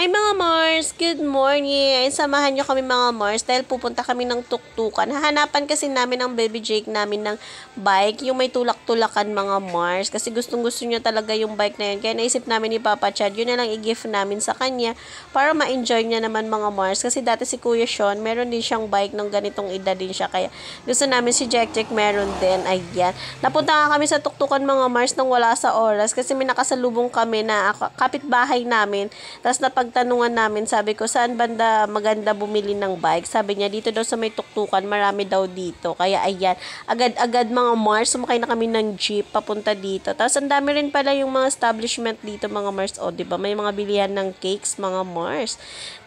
Hi mga Mars! Good morning! Ay, samahan nyo kami mga Mars dahil pupunta kami ng tuktukan. Hahanapan kasi namin ang baby Jake namin ng bike, yung may tulak-tulakan mga Mars. Kasi gustong gusto niya talaga yung bike na yan. Kaya naisip namin ni Papa Chad, yun na lang i-gift namin sa kanya para ma-enjoy niya naman mga Mars. Kasi dati si Kuya Sean, meron din siyang bike ng ganitong edad din siya. Kaya gusto namin si Jack Jack meron din. Ayan. Napunta nga kami sa tuktukan mga Mars nang wala sa oras kasi may nakasalubong kami na kapitbahay namin. Tapos napag tanungan namin, sabi ko, saan banda maganda bumili ng bike? Sabi niya, dito daw sa may tuktukan, marami daw dito. Kaya ayan, agad-agad mga Mars, sumakay na kami ng jeep papunta dito. Tapos ang dami rin pala yung mga establishment dito mga Mars. O, oh, di ba May mga bilihan ng cakes mga Mars.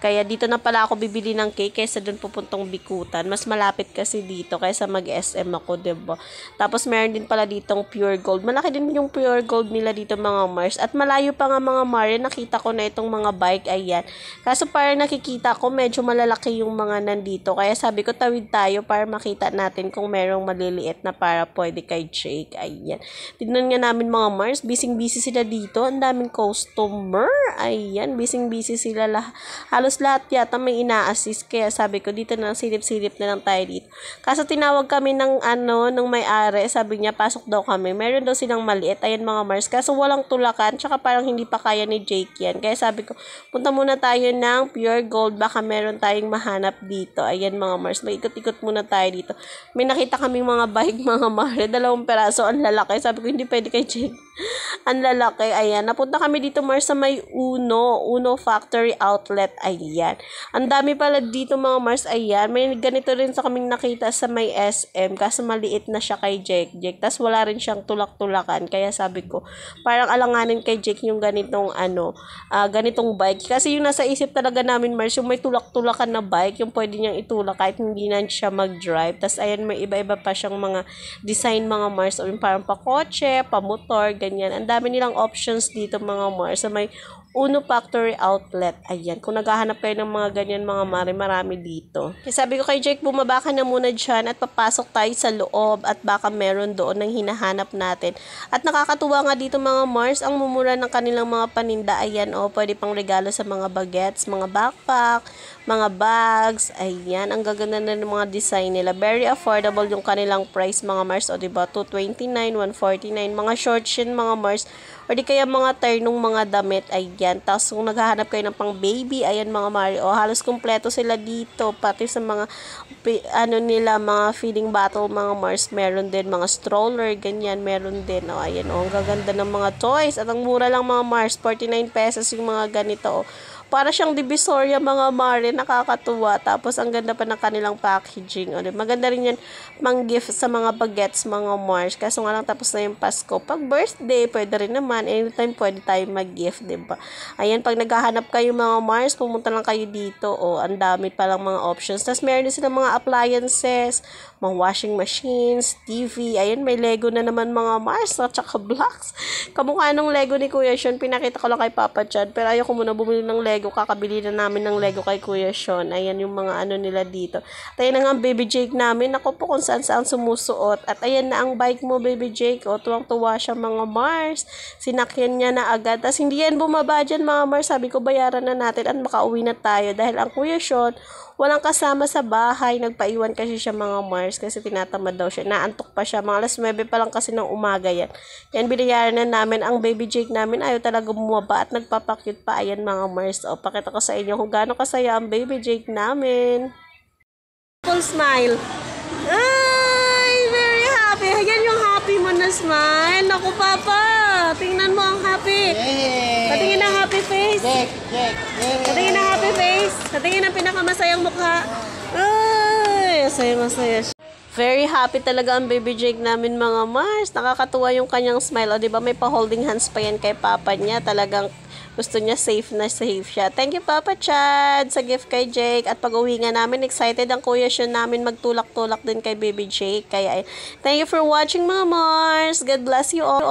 Kaya dito na pala ako bibili ng cake kaysa doon pupuntong Bikutan. Mas malapit kasi dito kaysa mag-SM ako, di ba Tapos meron din pala ditong pure gold. Malaki din yung pure gold nila dito mga Mars. At malayo pa nga mga Mars, nakita ko na itong mga bike ayan. Kaso parang nakikita ko, medyo malalaki yung mga nandito. Kaya sabi ko, tawid tayo para makita natin kung merong maliliit na para pwede kay Jake. Ayan. Tignan nga namin mga Mars, Bising busy sila dito. Ang daming customer. Ayan, Bising busy sila. Lah halos lahat yata may ina-assist. Kaya sabi ko, dito na silip-silip na lang tayo dito. Kaso tinawag kami ng ano, ng may-ari. Sabi niya, pasok daw kami. Meron daw silang maliit. Ayan mga Mars. Kaso walang tulakan. Tsaka parang hindi pa kaya ni Jake yan. Kaya sabi ko, punta Punta muna tayo ng pure gold. Baka meron tayong mahanap dito. Ayan mga Mars. Mag-ikot-ikot muna tayo dito. May nakita kaming mga bike mga Mars. Dalawang peraso. Ang lalaki. Sabi ko, hindi pwede kay Jake. Ang lalaki, ayan. Napunta kami dito, Mars, sa may Uno. Uno Factory Outlet, ayan. Ang dami pala dito, mga Mars, ayan. May ganito rin sa kaming nakita sa may SM. Kasi maliit na siya kay Jake. Jake. tas wala rin siyang tulak-tulakan. Kaya sabi ko, parang alanganin kay Jake yung ganitong, ano, uh, ganitong bike. Kasi yung nasa isip talaga namin, Mars, yung may tulak-tulakan na bike, yung pwede niyang itulak kahit hindi na siya mag-drive. Tas, ayan, may iba-iba pa siyang mga design, mga Mars. O yung parang pa kotse, pa motor, ganyan. Ang dami nilang options dito mga Mars. Sa may Uno Factory Outlet. Ayan, kung naghahanap kayo ng mga ganyan mga mare, marami dito. Kaya sabi ko kay Jake, bumaba ka na muna dyan at papasok tayo sa loob at baka meron doon ng hinahanap natin. At nakakatuwa nga dito mga Mars, ang mumura ng kanilang mga paninda. Ayan, o, oh, pwede pang regalo sa mga bagets, mga backpack, mga bags. Ayan, ang gaganda na ng mga design nila. Very affordable yung kanilang price mga Mars. O, diba, 229 149 Mga short yun mga Mars. Or di kaya mga ternong mga damit, ayan. Tapos kung naghahanap kayo ng pang baby, ayan mga Mario. oh, halos kumpleto sila dito. Pati sa mga, ano nila, mga feeding bottle mga Mars, meron din mga stroller, ganyan, meron din. Oh, ayan, oh, ang gaganda ng mga toys. At ang mura lang mga Mars, 49 pesos yung mga ganito, oh. Para siyang divisoria mga mare, nakakatuwa. Tapos ang ganda pa ng kanilang packaging. Ulit. Maganda rin yan mang gift sa mga bagets, mga Mars. Kaso nga lang tapos na yung Pasko. Pag birthday, pwede rin naman. Anytime pwede tayo mag-gift, ba diba? Ayan, pag naghahanap kayo mga Mars, pumunta lang kayo dito. O, oh, ang dami pa lang mga options. Tapos meron din silang mga appliances, mga washing machines, TV. Ayan, may Lego na naman mga Mars at saka blocks. Kamukha nung Lego ni Kuya Sean, pinakita ko lang kay Papa Chad. Pero ayoko muna bumili ng Lego Lego. Kakabili na namin ng Lego kay Kuya Sean. Ayan yung mga ano nila dito. At ayan na nga ang baby Jake namin. Ako po kung saan saan sumusuot. At ayan na ang bike mo, baby Jake. O, tuwang-tuwa siya mga Mars. Sinakyan niya na agad. Tapos hindi yan bumaba dyan, mga Mars. Sabi ko, bayaran na natin at makauwi na tayo. Dahil ang Kuya Sean, Walang kasama sa bahay. Nagpaiwan kasi siya mga Mars kasi tinatamad daw siya. Naantok pa siya. Mga alas 9 pa lang kasi ng umaga yan. Yan, binayaran na namin. Ang baby Jake namin ayaw talaga bumaba at nagpapakyut pa. Ayan mga Mars. O, pakita ko sa inyo kung gaano kasaya ang baby Jake namin. Full smile. Ay, very happy. Ayan yung happy mo na smile. Naku, Papa. Tingnan mo ang happy. Yay! Patingin na happy face. Jake, Jake, Jake. Patingin na happy sa tingin ng pinakamasayang mukha. Ay, masaya, masaya siya. Very happy talaga ang baby Jake namin mga Mars. Nakakatuwa yung kanyang smile. O, di ba may pa-holding hands pa yan kay papa niya. Talagang gusto niya safe na safe siya. Thank you, Papa Chad, sa gift kay Jake. At pag-uwi nga namin, excited ang kuya siya namin magtulak-tulak din kay baby Jake. Kaya, thank you for watching mga Mars. God bless you all.